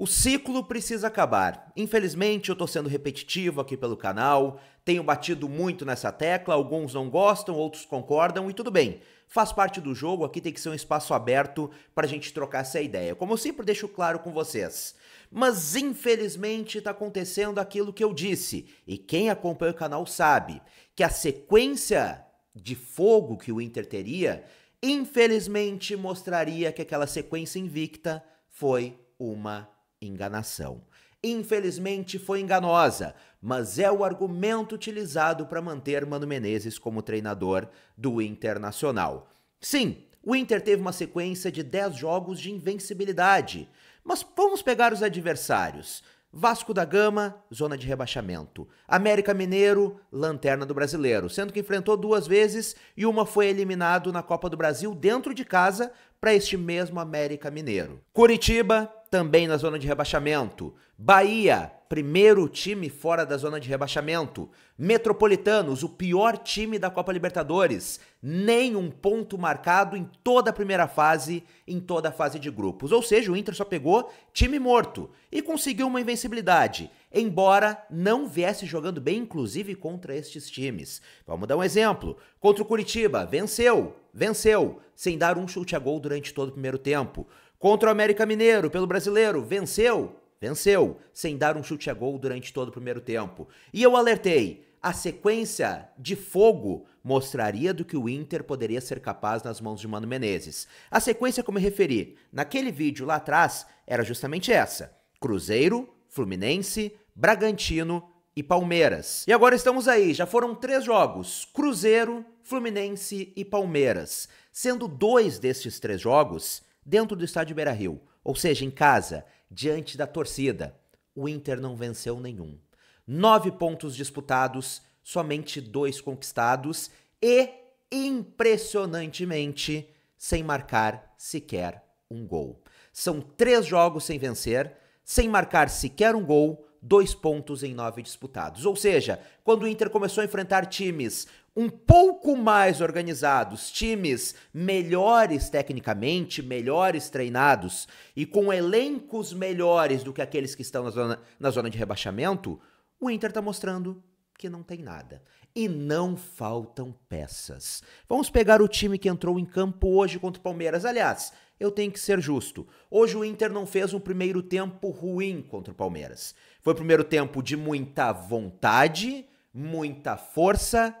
O ciclo precisa acabar. Infelizmente, eu tô sendo repetitivo aqui pelo canal, tenho batido muito nessa tecla, alguns não gostam, outros concordam e tudo bem. Faz parte do jogo, aqui tem que ser um espaço aberto para a gente trocar essa ideia. Como eu sempre deixo claro com vocês. Mas infelizmente está acontecendo aquilo que eu disse, e quem acompanha o canal sabe que a sequência de fogo que o Inter teria, infelizmente mostraria que aquela sequência invicta foi uma enganação. Infelizmente foi enganosa, mas é o argumento utilizado para manter Mano Menezes como treinador do Internacional. Sim, o Inter teve uma sequência de 10 jogos de invencibilidade, mas vamos pegar os adversários. Vasco da Gama, zona de rebaixamento. América Mineiro, lanterna do brasileiro, sendo que enfrentou duas vezes e uma foi eliminado na Copa do Brasil dentro de casa para este mesmo América Mineiro. Curitiba, também na zona de rebaixamento. Bahia, primeiro time fora da zona de rebaixamento. Metropolitanos, o pior time da Copa Libertadores. Nenhum ponto marcado em toda a primeira fase, em toda a fase de grupos. Ou seja, o Inter só pegou time morto e conseguiu uma invencibilidade, embora não viesse jogando bem, inclusive contra estes times. Vamos dar um exemplo. Contra o Curitiba, venceu, venceu, sem dar um chute a gol durante todo o primeiro tempo. Contra o América Mineiro, pelo brasileiro, venceu? Venceu, sem dar um chute a gol durante todo o primeiro tempo. E eu alertei: a sequência de fogo mostraria do que o Inter poderia ser capaz nas mãos de Mano Menezes. A sequência, como eu referi naquele vídeo lá atrás, era justamente essa: Cruzeiro, Fluminense, Bragantino e Palmeiras. E agora estamos aí, já foram três jogos: Cruzeiro, Fluminense e Palmeiras. Sendo dois destes três jogos dentro do estádio Beira Rio, ou seja, em casa, diante da torcida, o Inter não venceu nenhum. Nove pontos disputados, somente dois conquistados e, impressionantemente, sem marcar sequer um gol. São três jogos sem vencer, sem marcar sequer um gol dois pontos em nove disputados. Ou seja, quando o Inter começou a enfrentar times um pouco mais organizados, times melhores tecnicamente, melhores treinados e com elencos melhores do que aqueles que estão na zona, na zona de rebaixamento, o Inter está mostrando que não tem nada. E não faltam peças. Vamos pegar o time que entrou em campo hoje contra o Palmeiras. Aliás, eu tenho que ser justo. Hoje o Inter não fez um primeiro tempo ruim contra o Palmeiras. Foi um primeiro tempo de muita vontade, muita força,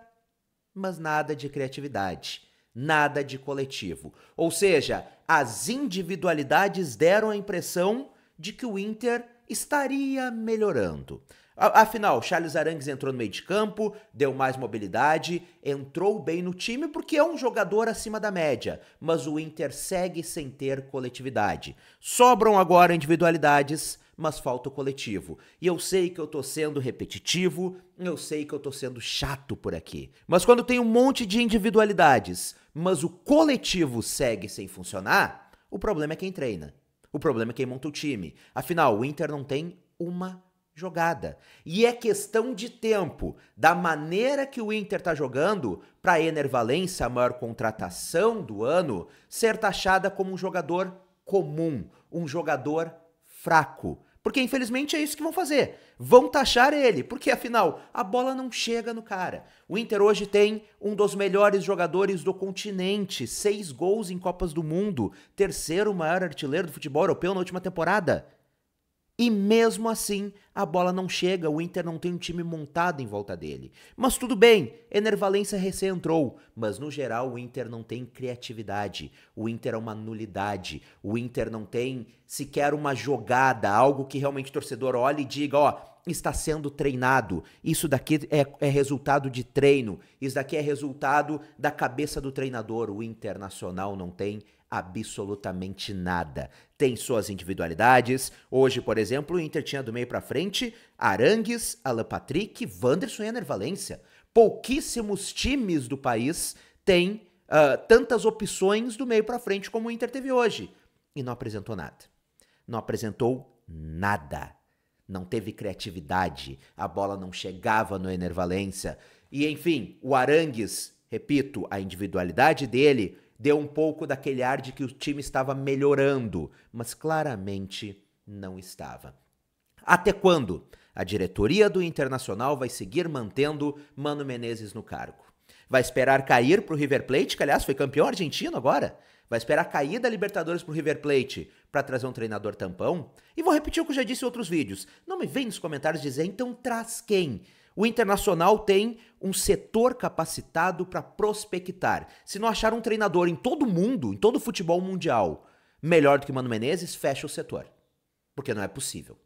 mas nada de criatividade, nada de coletivo. Ou seja, as individualidades deram a impressão de que o Inter estaria melhorando. Afinal, Charles Arangues entrou no meio de campo, deu mais mobilidade, entrou bem no time porque é um jogador acima da média, mas o Inter segue sem ter coletividade. Sobram agora individualidades, mas falta o coletivo. E eu sei que eu tô sendo repetitivo, eu sei que eu tô sendo chato por aqui. Mas quando tem um monte de individualidades, mas o coletivo segue sem funcionar, o problema é quem treina. O problema é quem monta o time. Afinal, o Inter não tem uma jogada. E é questão de tempo, da maneira que o Inter está jogando, para a Valencia, a maior contratação do ano, ser taxada como um jogador comum, um jogador fraco. Porque infelizmente é isso que vão fazer. Vão taxar ele, porque afinal a bola não chega no cara. O Inter hoje tem um dos melhores jogadores do continente, seis gols em Copas do Mundo, terceiro maior artilheiro do futebol europeu na última temporada. E mesmo assim, a bola não chega, o Inter não tem um time montado em volta dele. Mas tudo bem, Enervalência recentrou, mas no geral o Inter não tem criatividade, o Inter é uma nulidade, o Inter não tem sequer uma jogada, algo que realmente o torcedor olhe e diga, ó, está sendo treinado, isso daqui é, é resultado de treino, isso daqui é resultado da cabeça do treinador, o Internacional não tem absolutamente nada. Tem suas individualidades. Hoje, por exemplo, o Inter tinha do meio para frente Arangues, Alan Patrick, Wanderson e Enervalência. Pouquíssimos times do país têm uh, tantas opções do meio para frente como o Inter teve hoje. E não apresentou nada. Não apresentou nada. Não teve criatividade. A bola não chegava no Enervalência. E enfim, o Arangues, repito, a individualidade dele Deu um pouco daquele ar de que o time estava melhorando, mas claramente não estava. Até quando a diretoria do Internacional vai seguir mantendo Mano Menezes no cargo? Vai esperar cair para o River Plate, que aliás foi campeão argentino agora? Vai esperar cair da Libertadores o River Plate para trazer um treinador tampão? E vou repetir o que eu já disse em outros vídeos. Não me vem nos comentários dizer então traz quem? O Internacional tem um setor capacitado para prospectar. Se não achar um treinador em todo mundo, em todo o futebol mundial, melhor do que Mano Menezes, fecha o setor. Porque não é possível.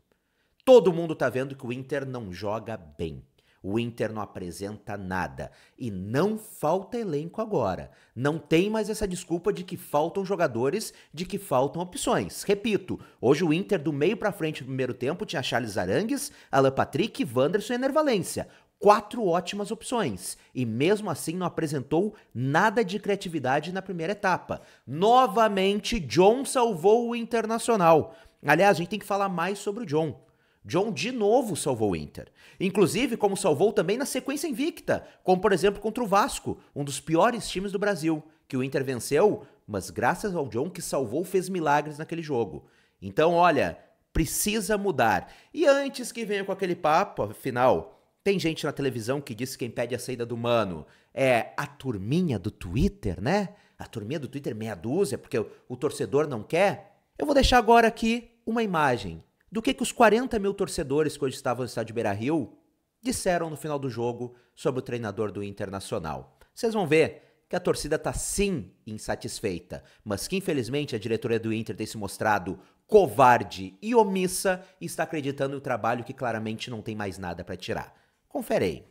Todo mundo está vendo que o Inter não joga bem. O Inter não apresenta nada. E não falta elenco agora. Não tem mais essa desculpa de que faltam jogadores, de que faltam opções. Repito, hoje o Inter do meio para frente do primeiro tempo tinha Charles Arangues, Alan Patrick, Wanderson e Enervalência quatro ótimas opções e mesmo assim não apresentou nada de criatividade na primeira etapa. Novamente, John salvou o Internacional. Aliás, a gente tem que falar mais sobre o John. John de novo salvou o Inter. Inclusive, como salvou também na sequência invicta, como por exemplo contra o Vasco, um dos piores times do Brasil, que o Inter venceu, mas graças ao John que salvou fez milagres naquele jogo. Então, olha, precisa mudar. E antes que venha com aquele papo, afinal, tem gente na televisão que diz que quem pede a saída do mano é a turminha do Twitter, né? A turminha do Twitter meia dúzia, porque o, o torcedor não quer. Eu vou deixar agora aqui uma imagem do que, que os 40 mil torcedores que hoje estavam no estádio Beira Rio disseram no final do jogo sobre o treinador do Internacional. Vocês vão ver que a torcida está sim insatisfeita, mas que infelizmente a diretoria do Inter tem se mostrado covarde e omissa e está acreditando no trabalho que claramente não tem mais nada para tirar. Confere aí.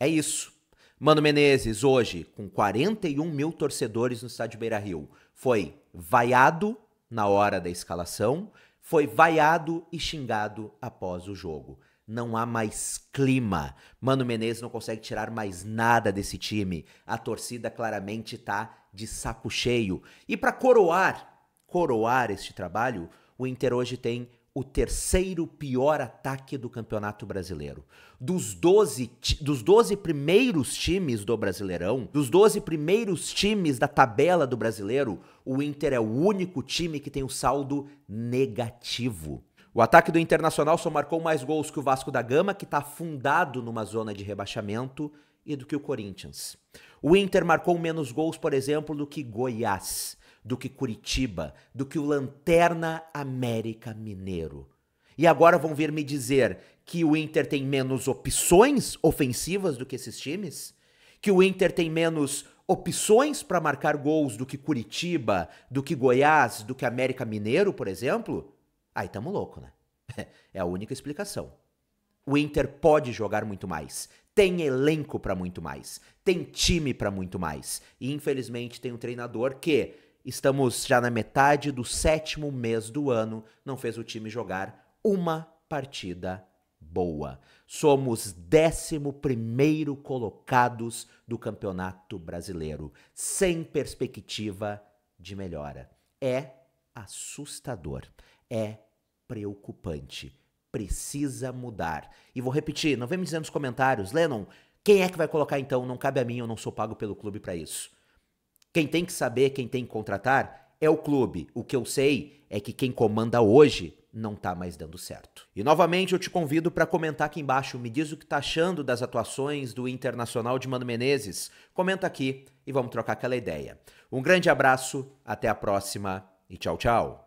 É isso. Mano Menezes, hoje, com 41 mil torcedores no estádio Beira Rio, foi vaiado na hora da escalação, foi vaiado e xingado após o jogo. Não há mais clima. Mano Menezes não consegue tirar mais nada desse time. A torcida claramente tá de saco cheio. E para coroar, coroar este trabalho, o Inter hoje tem o terceiro pior ataque do Campeonato Brasileiro. Dos 12, dos 12 primeiros times do Brasileirão, dos 12 primeiros times da tabela do Brasileiro, o Inter é o único time que tem um saldo negativo. O ataque do Internacional só marcou mais gols que o Vasco da Gama, que está afundado numa zona de rebaixamento, e do que o Corinthians. O Inter marcou menos gols, por exemplo, do que Goiás do que Curitiba, do que o Lanterna América Mineiro. E agora vão vir me dizer que o Inter tem menos opções ofensivas do que esses times? Que o Inter tem menos opções para marcar gols do que Curitiba, do que Goiás, do que América Mineiro, por exemplo? Aí tamo louco, né? É a única explicação. O Inter pode jogar muito mais, tem elenco para muito mais, tem time para muito mais. E infelizmente tem um treinador que Estamos já na metade do sétimo mês do ano, não fez o time jogar uma partida boa. Somos 11 colocados do Campeonato Brasileiro, sem perspectiva de melhora. É assustador, é preocupante. Precisa mudar. E vou repetir, não vem me dizer nos comentários, Lennon, quem é que vai colocar então? Não cabe a mim, eu não sou pago pelo clube para isso. Quem tem que saber, quem tem que contratar é o clube. O que eu sei é que quem comanda hoje não tá mais dando certo. E novamente eu te convido para comentar aqui embaixo, me diz o que tá achando das atuações do Internacional de Mano Menezes. Comenta aqui e vamos trocar aquela ideia. Um grande abraço, até a próxima e tchau, tchau.